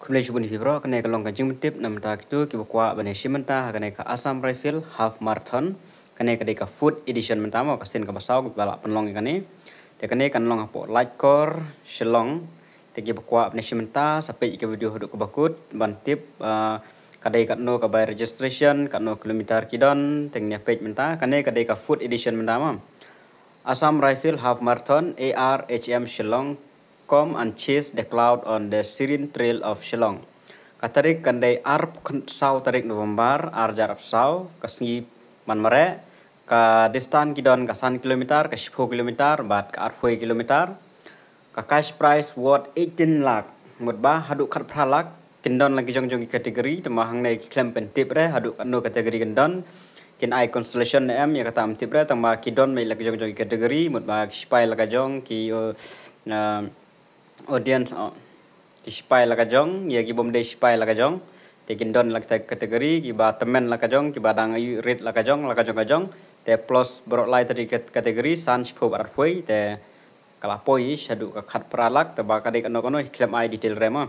Kumle shubuni fibro kene kalong kan jing tip nam ta kitu ki bukwa bane menta kene ka asam Rifle half marathon kene ka ka food edition menta mo kasin ka basau bala penlong kene te kene kan long apo light core shelong te ki bukwa bane shimenta sape ki video hidup bakut ban tip eh, ikat no ka registration kat no kilometer kidon tengnya page menta kene kadai ka food edition menta mo Asam Rifle Half Marathon ARHM Shillong come and chase the cloud on the serene trail of Shillong. Katarik kandai arp sau tarik November arjar sau kasngi manmare ka distan kidon ka san kilometer ka shpo kilometer bat ka arphoi kilometer ka cash price worth 18 lakh ba haduk kat pralak kendon lagi jong jong kategori tema hang nei klem pen tip re haduk no kategori kendon kin ai constellation em ya kata am tip re tema kidon mai lagi jong jong kategori ba shipai lagi jong ki uh, audience oh spy la kajong ya bom de sipai la kajong tekin don la kategori ba temen la kajong ba dang rate la kajong la kajong kajong te plus bro light di kategori san pho bar phoi te poi sadu ka khat pralak te ba ka no kono claim ai detail rema ah.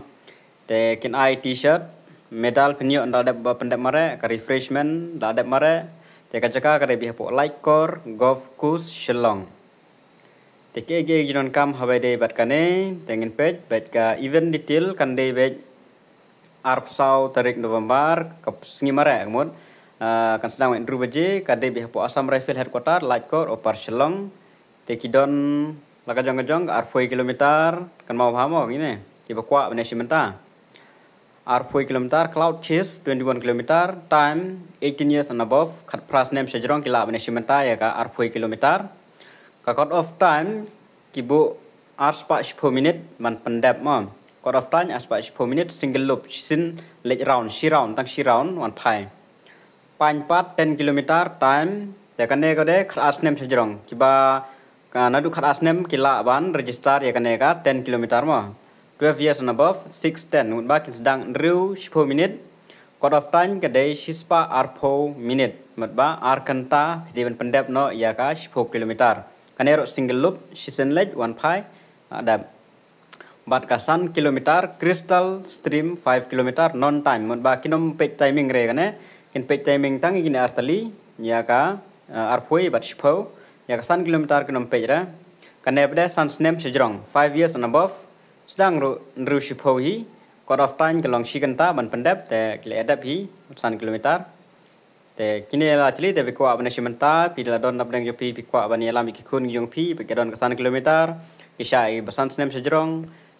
te kin ai t-shirt medal penyu anda de ba pendek mare ka refreshment de mare te ka jaka ka de bi like kor golf course shillong teke ge jinon kam habai de bat kane tengen pet bet ka event detail kan de bet arp sau tarik november ke singi mare mod ah, kan sedang wen dru baje ka de bihapo asam rifle headquarter core opar shelong teki don laka jong jong foi kilometer kan mau hamo ini kiba kwa bene arp foi kilometer cloud chase 21 kilometer time 18 years and above kat pras nem sejrong kila bene menta ya ka foi kilometer ka cut of time ki bu ars pa 10 minute man pendap ma cut of time ars pa 10 minute single loop sin leg round si round tang si round wan phai pan pat 10 kilometer time te ya kane ko de khas nem se jrong ki ba kana du khas nem ki ban register ya kane ka 10 kilometer ma 12 years and above 6 10 un ba kin dang riu 10 minute cut of time ka de shispa arpo minute mat ba arkanta di pendap no ya ka kilometer kanero single loop leg one pi ada uh, bat kasan kilometer crystal stream 5 kilometer non time mon ba kinom pek timing re kane kin pek timing tang gin artali ya ka ar uh, arpoi bat shpo ya kasan kilometer kinom pek ra kane bde san snem sjrong 5 years and above sedang ru ru shpo hi cut off time kelong shikanta ban pendap te kle adap hi san kilometer te kini la tili te bikwa abne shimenta pi la don abne yo pi bikwa abne la mi kikun yong pi ke don kasan kilometer isha i basan snem jirong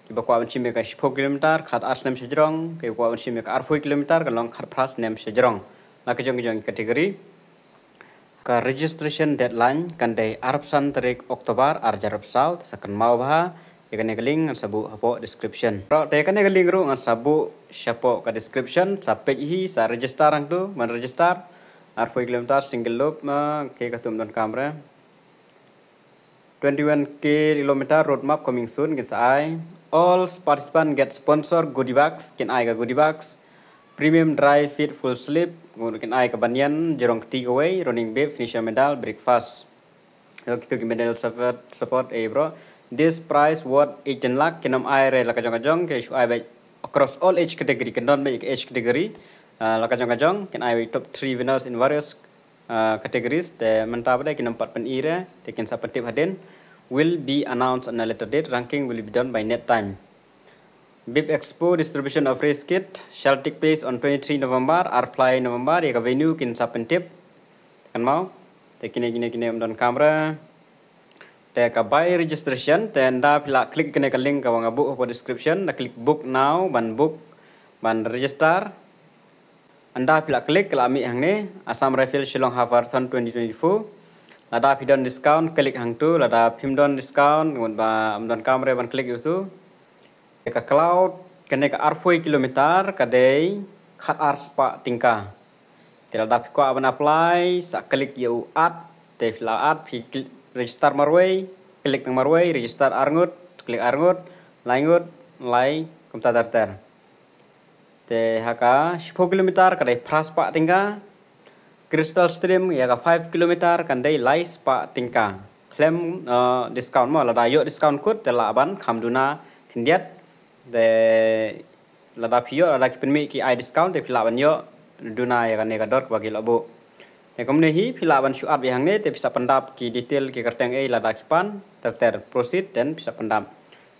ki bakwa abne shi po kilometer khat as snem sejrong ke bakwa ka ar fui kilometer ka long khat pras snem jirong la ke jong jong kategori ka registration deadline kan dei arab san terik oktobar ar jarab saw sakan mau bha ikane link ngan sabu hapo description ro te ikane link ro ngan sabu shapo ka description pe hi sa register ang tu man register R4 kilometer single loop K ketum don kamera 21 kilometer roadmap coming soon can I all participant get sponsor goodie bags can I ga goodie bags premium dry fit full slip kin I ka banyan jerong takeaway running bib finisher medal breakfast kita ki medal support support eh bro this price worth 18 lakh kenam I re ka jong ke I by across all age category kenon by age category Ah, lo lakajong-kajong kin ai top 3 winners in various uh, categories the mentabade kin empat pen ira tekin sa tip haden will be announced on a later date ranking will be done by net time BIP Expo distribution of race kit shall take place on 23 November fly November ya venue kin sa tip, kan mau tekin gini gini don kamera Teka buy registration, anda pila klik kene ke link kawang book for description, na klik book now, ban book, ban register, anda pila klik kelami asam refill shilong Shillong Havathon 2024 lada pidon discount klik hang tu lada pimdon discount ngon ba amdon kamre ban klik itu ke cloud kene ka arfoi kilometer kadai khat ar spa tingka Tidak ada ko aban apply sa klik yau at te pila at pi register marway klik nang marway register arngut klik arngut laingut lai komta ter te haka 10 kilometer kadai pras pa tingka crystal stream ya ka 5 kilometer kandai lies pa tingka klem uh, discount mo da yo discount kut te laban khamduna khindiat de lada la lada kipin mi ki i discount te ban yo duna ya ka ka dor bagi labo Ya kemudian hi filaban syuat yang ne te bisa pendap ki detail ki kerteng e lada kipan terter proceed dan bisa pendap.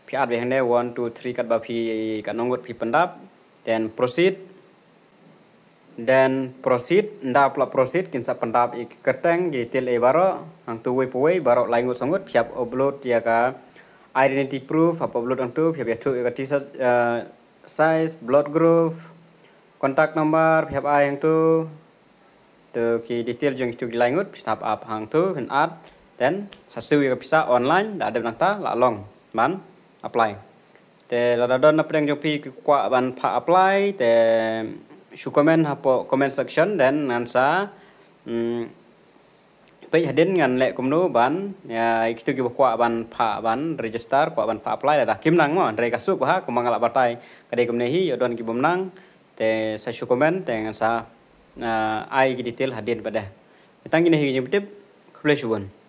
Fiat yang ne 1 2 3 kat bapi ka nongot pi pendap then proceed then proceed nda pula proceed kinsa pendap ik keteng detail til e baro ang tu we puwe baro ngut sangut siap upload ya ka identity proof apa upload ang tu siap ya tu ka tisa eh, size blood group contact number siap ai ang tu tu ki detail jeng tu ngut phiap up hang tu hin at then sasu ya pisa online da ada nang ta la long man apply te la da don apreng jo ban pa apply te shu comment ha section dan nansa. sa um, mm, pe ngan le kumnu ban ya ikitu gi kwa ban pa ban register kwa ban pa apply da kim nang mo kasuk ha ko mangala batai kade kumne hi don gi bum nang te sa shu ngan sa uh, ai detail hadin pada tang gi ne hi gi kule shu